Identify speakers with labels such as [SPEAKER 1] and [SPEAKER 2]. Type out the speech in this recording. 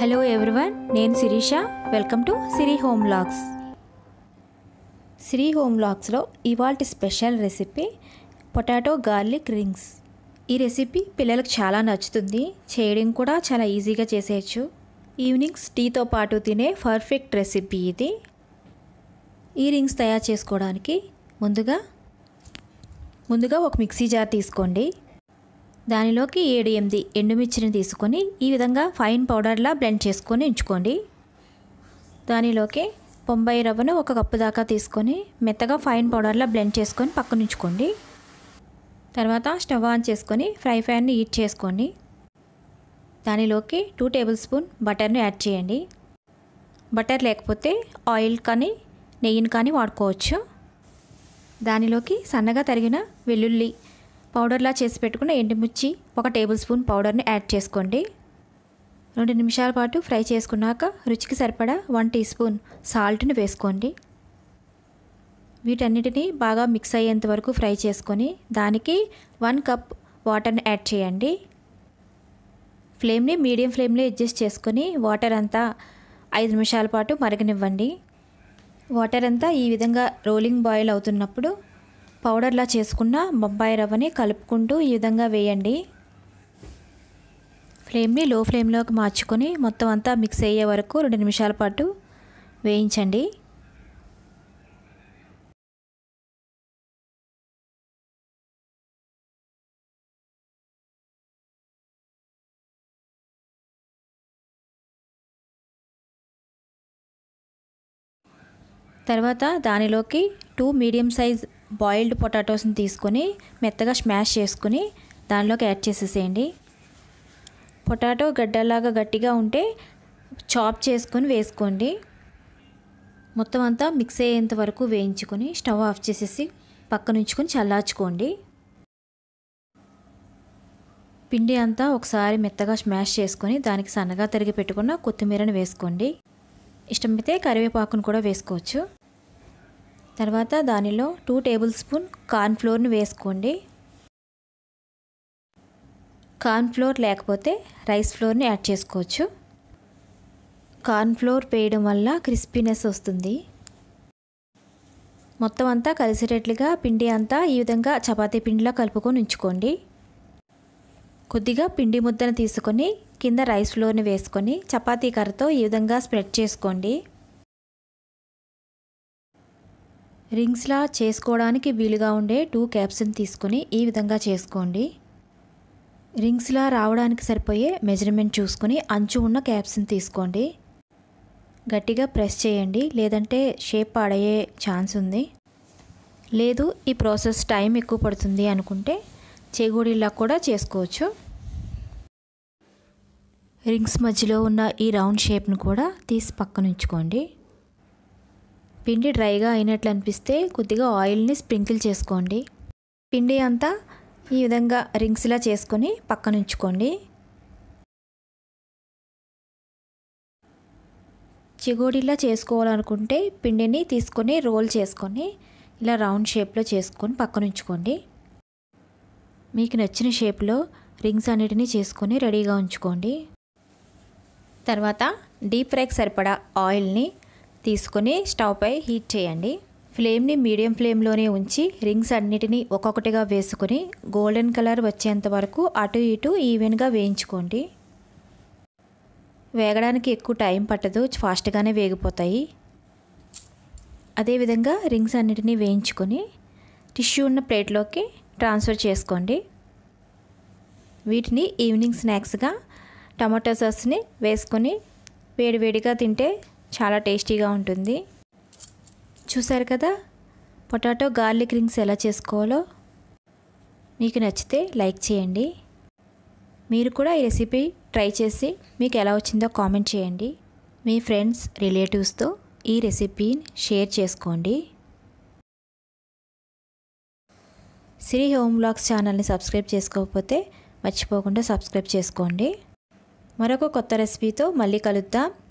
[SPEAKER 1] hello everyone నేను Sirisha welcome to Siri home logs Siri home లాక్స్లో ఇవాళ special recipe potato garlic rings ఈ రెసిపీ పిల్లలకు చాలా నచ్చుతుంది చేయడం కూడా చాలా ఈజీగా చేసేయచ్చు ఈవినింగ్స్ టీతో పాటు తినే పర్ఫెక్ట్ రెసిపీ ఇది ఈ రింగ్స్ తయారు చేసుకోవడానికి ముందుగా ముందుగా ఒక మిక్సీ జార్ తీసుకోండి దానిలోకి ఏడు ఎనిమిది ఎండుమిర్చిని తీసుకొని ఈ విధంగా ఫైన్ పౌడర్లా బ్లెండ్ చేసుకొని ఉంచుకోండి దానిలోకి బొంబాయి రవ్వను ఒక కప్పు దాకా తీసుకొని మెత్తగా ఫైన్ పౌడర్లా బ్లెండ్ చేసుకొని పక్కన ఉంచుకోండి తర్వాత స్టవ్ ఆన్ చేసుకొని ఫ్రై ప్యాన్ని హీట్ చేసుకోండి దానిలోకి టూ టేబుల్ స్పూన్ బటర్ను యాడ్ చేయండి బటర్ లేకపోతే ఆయిల్ కానీ నెయ్యిని కానీ వాడుకోవచ్చు దానిలోకి సన్నగా తరిగిన వెల్లుల్లి పౌడర్లా చేసి పెట్టుకున్న ఎండుమిర్చి ఒక టేబుల్ స్పూన్ పౌడర్ని యాడ్ చేసుకోండి రెండు నిమిషాల పాటు ఫ్రై చేసుకున్నాక రుచికి సరిపడా వన్ టీ స్పూన్ సాల్ట్ని వేసుకోండి వీటన్నిటిని బాగా మిక్స్ అయ్యేంత వరకు ఫ్రై చేసుకొని దానికి వన్ కప్ వాటర్ని యాడ్ చేయండి ఫ్లేమ్ని మీడియం ఫ్లేమ్లో అడ్జస్ట్ చేసుకొని వాటర్ అంతా ఐదు నిమిషాల పాటు మరగనివ్వండి వాటర్ అంతా ఈ విధంగా రోలింగ్ బాయిల్ అవుతున్నప్పుడు పౌడర్లా చేసుకున్న బొంబాయి రవ్వని కలుపుకుంటూ ఈ విధంగా వేయండి ఫ్లేమ్ని లో ఫ్లేమ్లోకి మార్చుకొని మొత్తం అంతా మిక్స్ అయ్యే వరకు రెండు నిమిషాల పాటు వేయించండి తర్వాత దానిలోకి టూ మీడియం సైజ్ బాయిల్డ్ పొటాటోస్ని తీసుకొని మెత్తగా స్మాష్ చేసుకుని దానిలోకి యాడ్ చేసేసేయండి పొటాటో గడ్డలాగా గట్టిగా ఉంటే చాప్ చేసుకొని వేసుకోండి మొత్తం అంతా మిక్స్ అయ్యేంత వరకు వేయించుకొని స్టవ్ ఆఫ్ చేసేసి పక్కన ఉంచుకొని చల్లార్చుకోండి పిండి అంతా ఒకసారి మెత్తగా స్మాష్ చేసుకొని దానికి సన్నగా తరిగి పెట్టుకున్న కొత్తిమీరను వేసుకోండి ఇష్టమైతే కరివేపాకును కూడా వేసుకోవచ్చు తర్వాత దానిలో టూ టేబుల్ స్పూన్ కార్న్ఫ్లోర్ని వేసుకోండి కార్న్ఫ్లోర్ లేకపోతే రైస్ ఫ్లోర్ని యాడ్ చేసుకోవచ్చు కార్న్ఫ్లోర్ వేయడం వల్ల క్రిస్పీనెస్ వస్తుంది మొత్తం అంతా కలిసేటట్లుగా పిండి అంతా ఈ విధంగా చపాతీ పిండిలా కలుపుకొని ఉంచుకోండి కొద్దిగా పిండి ముద్దను తీసుకొని కింద రైస్ ఫ్లోర్ని వేసుకొని చపాతీ కర్రతో ఈ విధంగా స్ప్రెడ్ చేసుకోండి రింగ్స్లా చేసుకోవడానికి వీలుగా ఉండే టూ క్యాప్స్ని తీసుకొని ఈ విధంగా చేసుకోండి రింగ్స్లా రావడానికి సరిపోయే మెజర్మెంట్ చూసుకొని అంచు ఉన్న క్యాప్స్ని తీసుకోండి గట్టిగా ప్రెస్ చేయండి లేదంటే షేప్ పాడయ్యే ఛాన్స్ ఉంది లేదు ఈ ప్రాసెస్ టైం ఎక్కువ పడుతుంది అనుకుంటే చేగూడిలా కూడా చేసుకోవచ్చు రింగ్స్ మధ్యలో ఉన్న ఈ రౌండ్ షేప్ను కూడా తీసి పక్కనుంచుకోండి పిండి డ్రైగా అయినట్లు అనిపిస్తే కొద్దిగా ఆయిల్ని స్ప్రింకిల్ చేసుకోండి పిండి అంతా ఈ విధంగా రింగ్స్లా చేసుకొని పక్కన ఉంచుకోండి చిగోడిలా చేసుకోవాలనుకుంటే పిండిని తీసుకొని రోల్ చేసుకొని ఇలా రౌండ్ షేప్లో చేసుకొని పక్కన ఉంచుకోండి మీకు నచ్చిన షేప్లో రింగ్స్ అన్నిటినీ చేసుకొని రెడీగా ఉంచుకోండి తర్వాత డీప్ ఫ్రైకి సరిపడా ఆయిల్ని తీసుకొని స్టవ్పై హీట్ చేయండి ఫ్లేమ్ని మీడియం ఫ్లేమ్లోనే ఉంచి రింగ్స్ అన్నిటినీ ఒక్కొక్కటిగా వేసుకుని గోల్డెన్ కలర్ వచ్చేంత వరకు అటు ఇటు ఈవెన్గా వేయించుకోండి వేగడానికి ఎక్కువ టైం పట్టదు ఫాస్ట్గానే వేగిపోతాయి అదేవిధంగా రింగ్స్ అన్నిటినీ వేయించుకొని టిష్యూ ఉన్న ప్లేట్లోకి ట్రాన్స్ఫర్ చేసుకోండి వీటిని ఈవినింగ్ స్నాక్స్గా టమాటో సాస్ని వేసుకొని వేడివేడిగా తింటే చాలా టేస్టీగా ఉంటుంది చూసారు కదా పొటాటో గార్లిక్ రింగ్స్ ఎలా చేసుకోవాలో మీకు నచ్చితే లైక్ చేయండి మీరు కూడా ఈ రెసిపీ ట్రై చేసి మీకు ఎలా వచ్చిందో కామెంట్ చేయండి మీ ఫ్రెండ్స్ రిలేటివ్స్తో ఈ రెసిపీని షేర్ చేసుకోండి సిరి హోమ్ బ్లాగ్స్ ఛానల్ని సబ్స్క్రైబ్ చేసుకోకపోతే మర్చిపోకుండా సబ్స్క్రైబ్ చేసుకోండి మరొక కొత్త రెసిపీతో మళ్ళీ కలుద్దాం